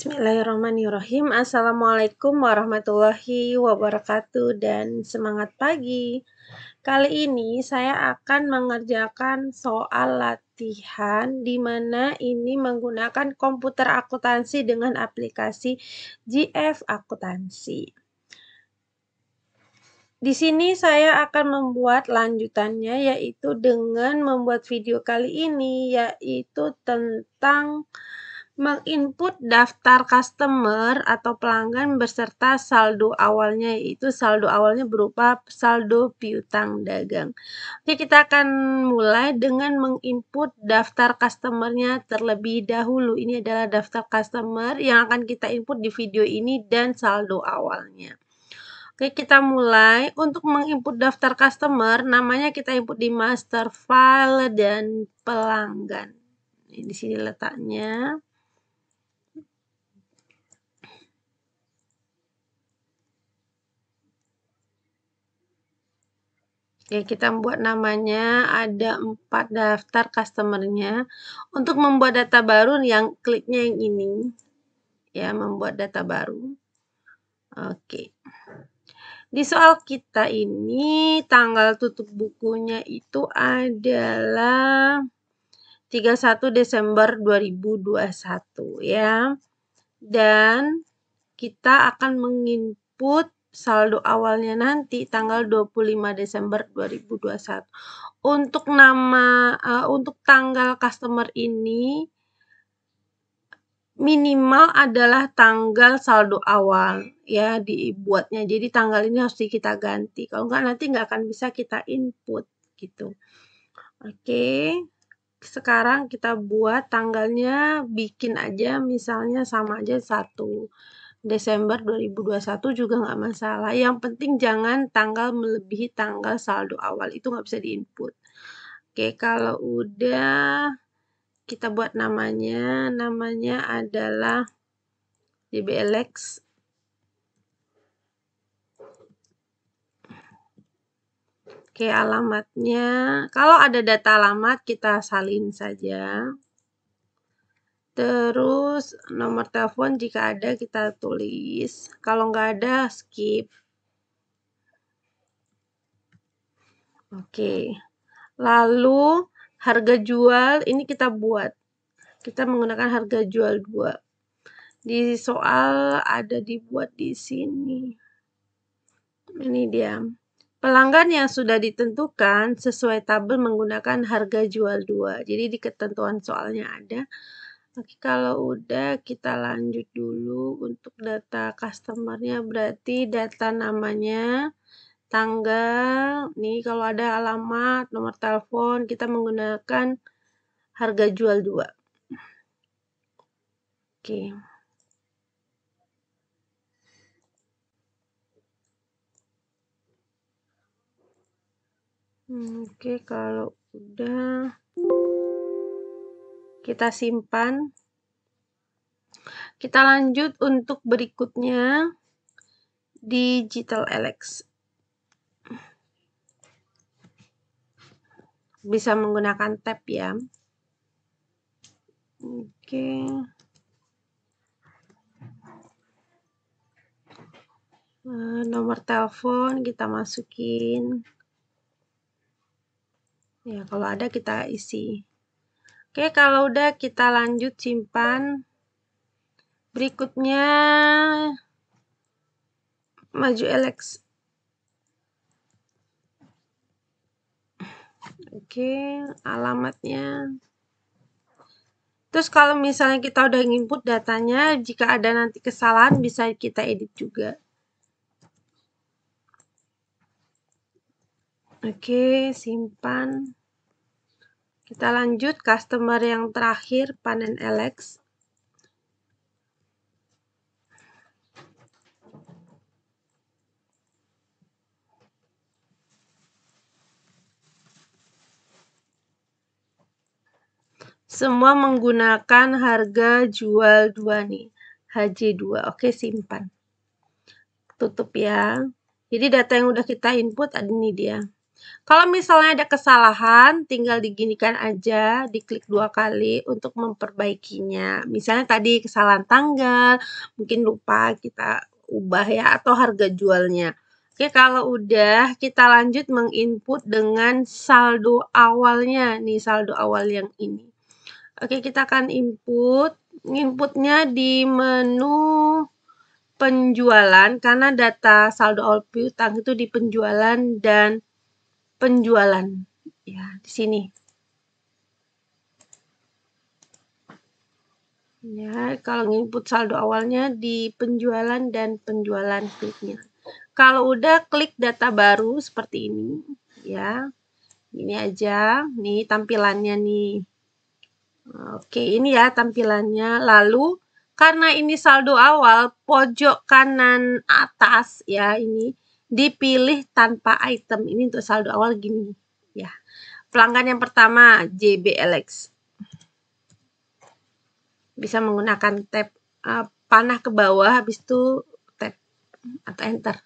Bismillahirrahmanirrahim. Assalamualaikum warahmatullahi wabarakatuh dan semangat pagi. Kali ini saya akan mengerjakan soal latihan di mana ini menggunakan komputer akuntansi dengan aplikasi GF Akuntansi. Di sini saya akan membuat lanjutannya yaitu dengan membuat video kali ini yaitu tentang menginput daftar customer atau pelanggan beserta saldo awalnya yaitu saldo awalnya berupa saldo piutang dagang. Oke, kita akan mulai dengan menginput daftar customernya terlebih dahulu. Ini adalah daftar customer yang akan kita input di video ini dan saldo awalnya. Oke, kita mulai. Untuk menginput daftar customer, namanya kita input di master file dan pelanggan. Ini di sini letaknya. Oke, ya, kita membuat namanya ada empat daftar customernya. Untuk membuat data baru yang kliknya yang ini. Ya, membuat data baru. Oke. Di soal kita ini tanggal tutup bukunya itu adalah 31 Desember 2021 ya. Dan kita akan menginput saldo awalnya nanti tanggal 25 Desember 2021. Untuk nama uh, untuk tanggal customer ini minimal adalah tanggal saldo awal ya dibuatnya. Jadi tanggal ini harus kita ganti. Kalau enggak nanti enggak akan bisa kita input gitu. Oke. Sekarang kita buat tanggalnya bikin aja misalnya sama aja satu Desember 2021 juga nggak masalah. Yang penting jangan tanggal melebihi tanggal saldo awal. Itu nggak bisa diinput. Oke, kalau udah kita buat namanya. Namanya adalah JBLX. Oke, alamatnya. Kalau ada data alamat kita salin saja. Terus nomor telepon jika ada kita tulis, kalau nggak ada skip. Oke, lalu harga jual ini kita buat. Kita menggunakan harga jual dua Di soal ada dibuat di sini. Ini dia. Pelanggan yang sudah ditentukan sesuai tabel menggunakan harga jual dua Jadi di ketentuan soalnya ada. Oke, kalau udah kita lanjut dulu untuk data customernya berarti data namanya, tanggal, nih kalau ada alamat, nomor telepon, kita menggunakan harga jual dua. Oke. Hmm, oke, kalau udah kita simpan. Kita lanjut untuk berikutnya digital Alex. Bisa menggunakan tab ya. Oke. Eh, nomor telepon kita masukin. Ya, kalau ada kita isi. Oke, kalau udah kita lanjut simpan. Berikutnya maju Alex. Oke, alamatnya. Terus kalau misalnya kita udah nginput datanya, jika ada nanti kesalahan bisa kita edit juga. Oke, simpan. Kita lanjut customer yang terakhir panen Alex. Semua menggunakan harga jual 2 nih. HJ2. Oke, simpan. Tutup ya. Jadi data yang udah kita input ada ini dia. Kalau misalnya ada kesalahan, tinggal diginikan aja, diklik dua kali untuk memperbaikinya. Misalnya tadi kesalahan tanggal, mungkin lupa kita ubah ya, atau harga jualnya. Oke, kalau udah kita lanjut menginput dengan saldo awalnya. Nih saldo awal yang ini. Oke, kita akan input. Inputnya di menu penjualan karena data saldo awal piutang itu di penjualan dan penjualan ya di sini ya kalau input saldo awalnya di penjualan dan penjualan kliknya kalau udah klik data baru seperti ini ya ini aja nih tampilannya nih oke ini ya tampilannya lalu karena ini saldo awal pojok kanan atas ya ini dipilih tanpa item. Ini untuk saldo awal gini ya. Pelanggan yang pertama JBLX. Bisa menggunakan tab uh, panah ke bawah habis itu tab atau enter.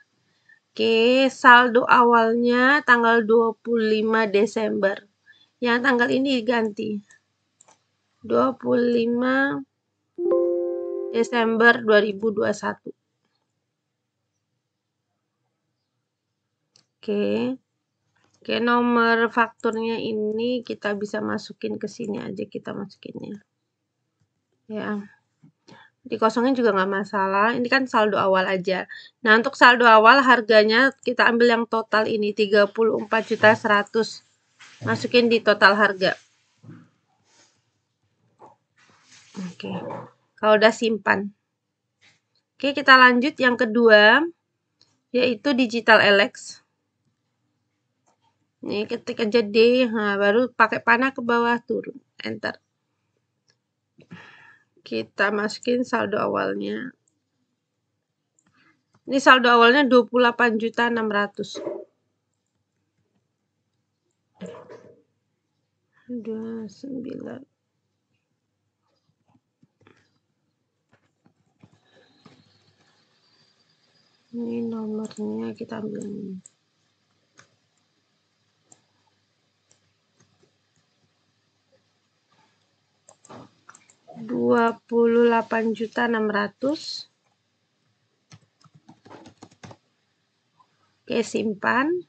Oke, saldo awalnya tanggal 25 Desember. Yang tanggal ini diganti. 25 Desember 2021. Oke. Oke, nomor fakturnya ini kita bisa masukin ke sini aja kita masukinnya. Ya. Dikosongin juga nggak masalah. Ini kan saldo awal aja. Nah, untuk saldo awal harganya kita ambil yang total ini 34.100. Masukin di total harga. Oke. Kalau udah simpan. Oke, kita lanjut yang kedua yaitu digital Alex. Ini ketika jadi, D, nah, baru pakai panah ke bawah turun, enter. Kita masukin saldo awalnya. Ini saldo awalnya 28.600. sembilan. ini nomornya kita ambil ini 28.600. Oke, simpan.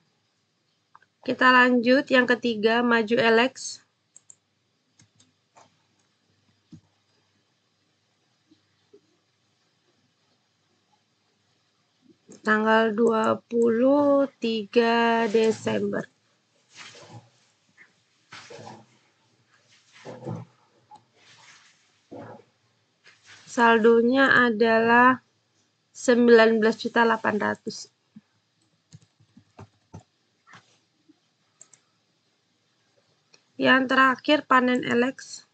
Kita lanjut yang ketiga, maju Alex. Tanggal 23 Desember. saldonya adalah 19.800. Yang terakhir panen Alex.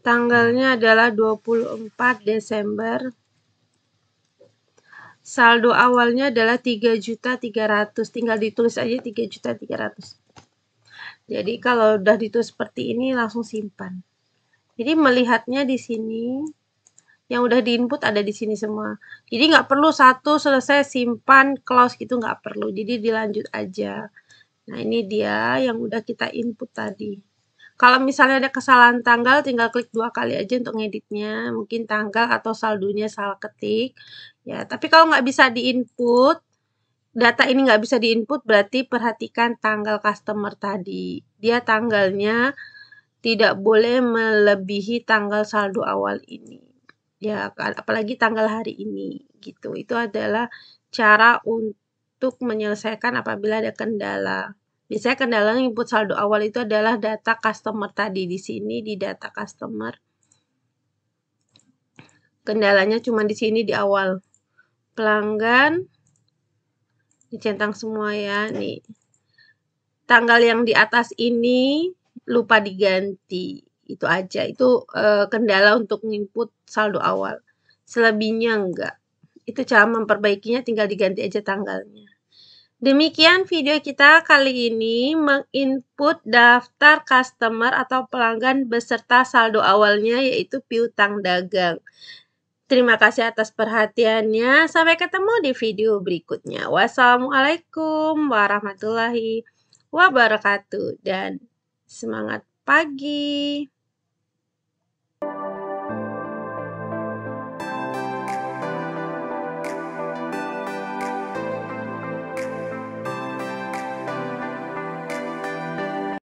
Tanggalnya adalah 24 Desember saldo awalnya adalah juta 3.300 tinggal ditulis aja 3.300 jadi kalau udah ditulis seperti ini langsung simpan jadi melihatnya di sini yang udah diinput ada di sini semua jadi nggak perlu satu selesai simpan close gitu nggak perlu jadi dilanjut aja nah ini dia yang udah kita input tadi kalau misalnya ada kesalahan tanggal, tinggal klik dua kali aja untuk ngeditnya. Mungkin tanggal atau saldonya salah ketik. Ya, tapi kalau nggak bisa diinput, data ini nggak bisa diinput, berarti perhatikan tanggal customer tadi. Dia tanggalnya tidak boleh melebihi tanggal saldo awal ini. Ya, kan, apalagi tanggal hari ini gitu. Itu adalah cara untuk menyelesaikan apabila ada kendala. Biasanya kendala input saldo awal itu adalah data customer tadi di sini di data customer. Kendalanya cuma di sini di awal. Pelanggan dicentang semua ya nih. Tanggal yang di atas ini lupa diganti. Itu aja. Itu uh, kendala untuk input saldo awal. Selebihnya enggak. Itu cara memperbaikinya tinggal diganti aja tanggalnya. Demikian video kita kali ini menginput daftar customer atau pelanggan beserta saldo awalnya yaitu piutang dagang. Terima kasih atas perhatiannya. Sampai ketemu di video berikutnya. Wassalamualaikum warahmatullahi wabarakatuh dan semangat pagi.